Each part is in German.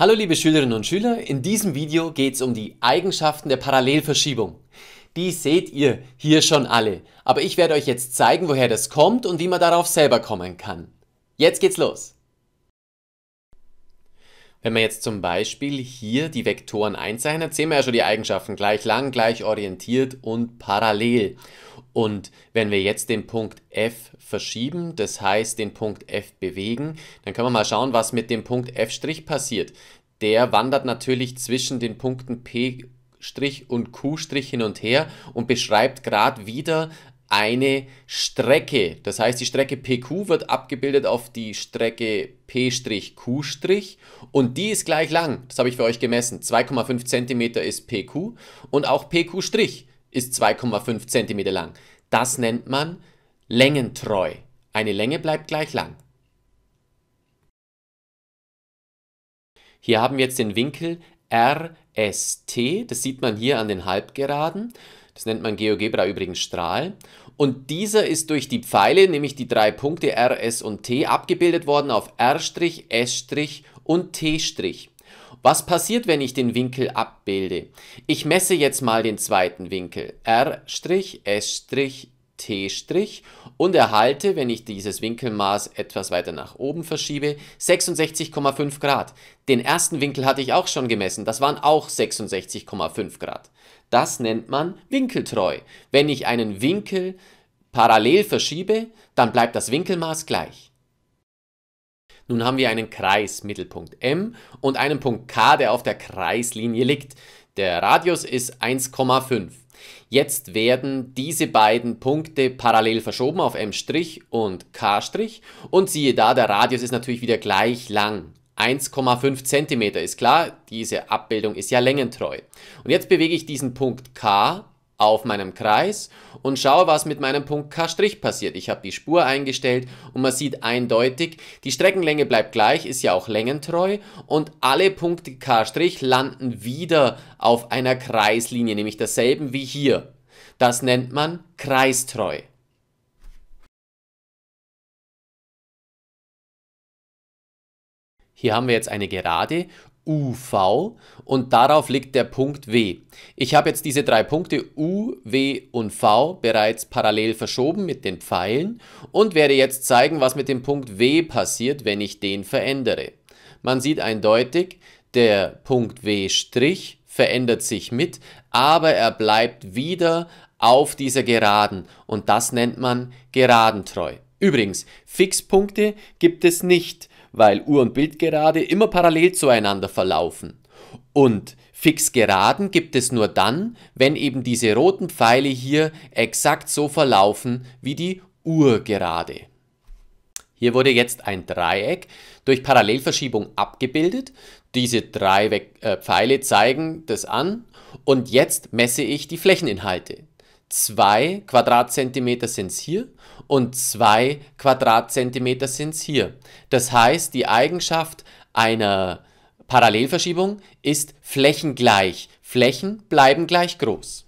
Hallo liebe Schülerinnen und Schüler, in diesem Video geht es um die Eigenschaften der Parallelverschiebung. Die seht ihr hier schon alle, aber ich werde euch jetzt zeigen, woher das kommt und wie man darauf selber kommen kann. Jetzt geht's los! Wenn man jetzt zum Beispiel hier die Vektoren einzeichnet, sehen wir ja schon die Eigenschaften gleich lang, gleich orientiert und parallel. Und wenn wir jetzt den Punkt F verschieben, das heißt den Punkt F bewegen, dann können wir mal schauen, was mit dem Punkt F' passiert. Der wandert natürlich zwischen den Punkten P' und Q' hin und her und beschreibt gerade wieder eine Strecke. Das heißt, die Strecke PQ wird abgebildet auf die Strecke P'Q' und die ist gleich lang. Das habe ich für euch gemessen. 2,5 cm ist PQ und auch PQ' ist 2,5 cm lang. Das nennt man längentreu. Eine Länge bleibt gleich lang. Hier haben wir jetzt den Winkel RST, das sieht man hier an den Halbgeraden das nennt man GeoGebra übrigens Strahl. Und dieser ist durch die Pfeile, nämlich die drei Punkte R, S und T, abgebildet worden auf R', S' und T'. Was passiert, wenn ich den Winkel abbilde? Ich messe jetzt mal den zweiten Winkel. R', S', T' und erhalte, wenn ich dieses Winkelmaß etwas weiter nach oben verschiebe, 66,5 Grad. Den ersten Winkel hatte ich auch schon gemessen, das waren auch 66,5 Grad. Das nennt man winkeltreu. Wenn ich einen Winkel parallel verschiebe, dann bleibt das Winkelmaß gleich. Nun haben wir einen Kreismittelpunkt M und einen Punkt K, der auf der Kreislinie liegt. Der Radius ist 1,5. Jetzt werden diese beiden Punkte parallel verschoben auf M' und K' und siehe da, der Radius ist natürlich wieder gleich lang. 1,5 cm ist klar, diese Abbildung ist ja längentreu. Und jetzt bewege ich diesen Punkt K auf meinem Kreis und schaue, was mit meinem Punkt K' passiert. Ich habe die Spur eingestellt und man sieht eindeutig, die Streckenlänge bleibt gleich, ist ja auch längentreu und alle Punkte K' landen wieder auf einer Kreislinie, nämlich derselben wie hier. Das nennt man kreistreu. Hier haben wir jetzt eine Gerade UV und darauf liegt der Punkt W. Ich habe jetzt diese drei Punkte U, W und V bereits parallel verschoben mit den Pfeilen und werde jetzt zeigen, was mit dem Punkt W passiert, wenn ich den verändere. Man sieht eindeutig, der Punkt W' verändert sich mit, aber er bleibt wieder auf dieser Geraden und das nennt man Geradentreu. Übrigens, Fixpunkte gibt es nicht weil Uhr- und Bildgerade immer parallel zueinander verlaufen. Und Fixgeraden gibt es nur dann, wenn eben diese roten Pfeile hier exakt so verlaufen wie die Uhrgerade. Hier wurde jetzt ein Dreieck durch Parallelverschiebung abgebildet. Diese drei äh, Pfeile zeigen das an und jetzt messe ich die Flächeninhalte. 2 Quadratzentimeter sind es hier und 2 Quadratzentimeter sind es hier. Das heißt, die Eigenschaft einer Parallelverschiebung ist flächengleich. Flächen bleiben gleich groß.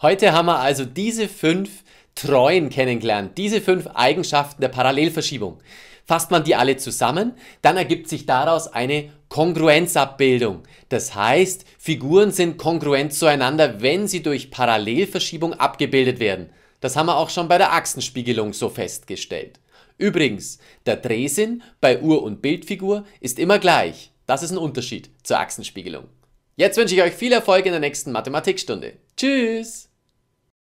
Heute haben wir also diese fünf Treuen kennengelernt, diese fünf Eigenschaften der Parallelverschiebung. Fasst man die alle zusammen, dann ergibt sich daraus eine Kongruenzabbildung. Das heißt, Figuren sind kongruent zueinander, wenn sie durch Parallelverschiebung abgebildet werden. Das haben wir auch schon bei der Achsenspiegelung so festgestellt. Übrigens, der Drehsinn bei Uhr- und Bildfigur ist immer gleich. Das ist ein Unterschied zur Achsenspiegelung. Jetzt wünsche ich euch viel Erfolg in der nächsten Mathematikstunde. Tschüss!